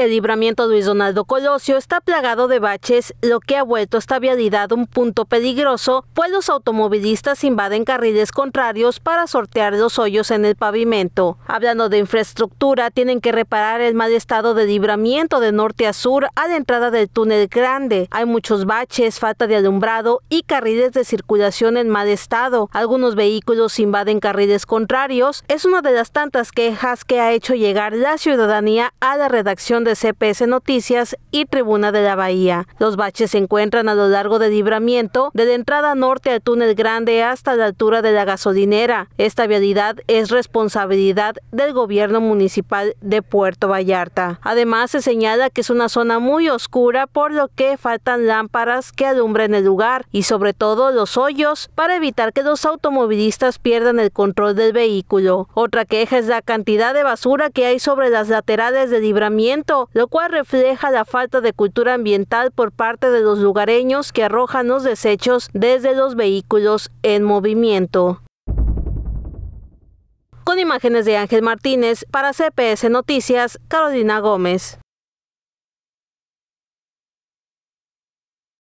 El libramiento Luis Donaldo Colosio está plagado de baches, lo que ha vuelto esta vialidad un punto peligroso, pues los automovilistas invaden carriles contrarios para sortear los hoyos en el pavimento. Hablando de infraestructura, tienen que reparar el mal estado de libramiento de norte a sur a la entrada del túnel grande. Hay muchos baches, falta de alumbrado y carriles de circulación en mal estado. Algunos vehículos invaden carriles contrarios. Es una de las tantas quejas que ha hecho llegar la ciudadanía a la redacción de CPS Noticias y Tribuna de la Bahía. Los baches se encuentran a lo largo del libramiento, de la entrada norte al túnel grande hasta la altura de la gasolinera. Esta vialidad es responsabilidad del gobierno municipal de Puerto Vallarta. Además, se señala que es una zona muy oscura, por lo que faltan lámparas que alumbren el lugar y sobre todo los hoyos para evitar que los automovilistas pierdan el control del vehículo. Otra queja es la cantidad de basura que hay sobre las laterales del libramiento lo cual refleja la falta de cultura ambiental por parte de los lugareños que arrojan los desechos desde los vehículos en movimiento. Con imágenes de Ángel Martínez, para CPS Noticias, Carolina Gómez.